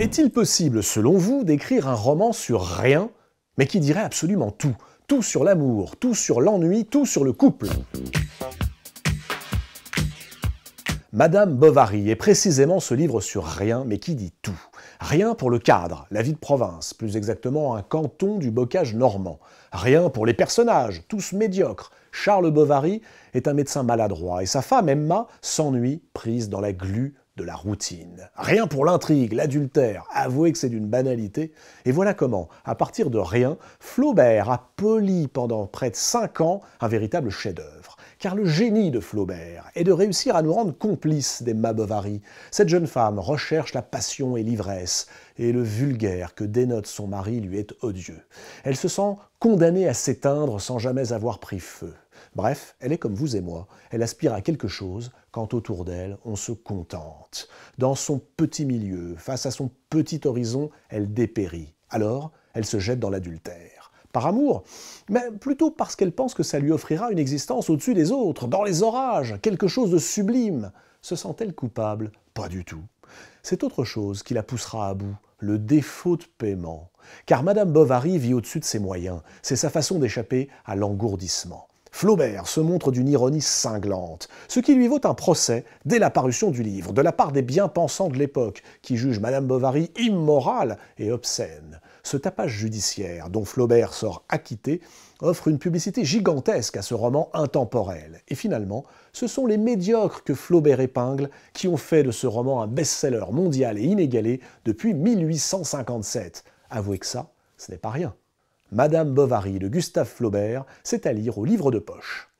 Est-il possible, selon vous, d'écrire un roman sur rien, mais qui dirait absolument tout Tout sur l'amour, tout sur l'ennui, tout sur le couple Madame Bovary est précisément ce livre sur rien, mais qui dit tout. Rien pour le cadre, la vie de province, plus exactement un canton du bocage normand. Rien pour les personnages, tous médiocres. Charles Bovary est un médecin maladroit et sa femme, Emma, s'ennuie, prise dans la glu de la routine. Rien pour l'intrigue, l'adultère, avouez que c'est d'une banalité. Et voilà comment, à partir de rien, Flaubert a poli pendant près de cinq ans un véritable chef-d'œuvre. Car le génie de Flaubert est de réussir à nous rendre complices des Bovary. Cette jeune femme recherche la passion et l'ivresse, et le vulgaire que dénote son mari lui est odieux. Elle se sent condamnée à s'éteindre sans jamais avoir pris feu. Bref, elle est comme vous et moi, elle aspire à quelque chose, quand autour d'elle, on se contente. Dans son petit milieu, face à son petit horizon, elle dépérit. Alors, elle se jette dans l'adultère. Par amour, mais plutôt parce qu'elle pense que ça lui offrira une existence au-dessus des autres, dans les orages, quelque chose de sublime. Se sent-elle coupable Pas du tout. C'est autre chose qui la poussera à bout, le défaut de paiement. Car Madame Bovary vit au-dessus de ses moyens, c'est sa façon d'échapper à l'engourdissement. Flaubert se montre d'une ironie cinglante, ce qui lui vaut un procès dès la parution du livre, de la part des bien-pensants de l'époque, qui jugent Madame Bovary immorale et obscène. Ce tapage judiciaire, dont Flaubert sort acquitté, offre une publicité gigantesque à ce roman intemporel. Et finalement, ce sont les médiocres que Flaubert épingle qui ont fait de ce roman un best-seller mondial et inégalé depuis 1857. Avouez que ça, ce n'est pas rien. Madame Bovary de Gustave Flaubert, c'est à lire au livre de poche.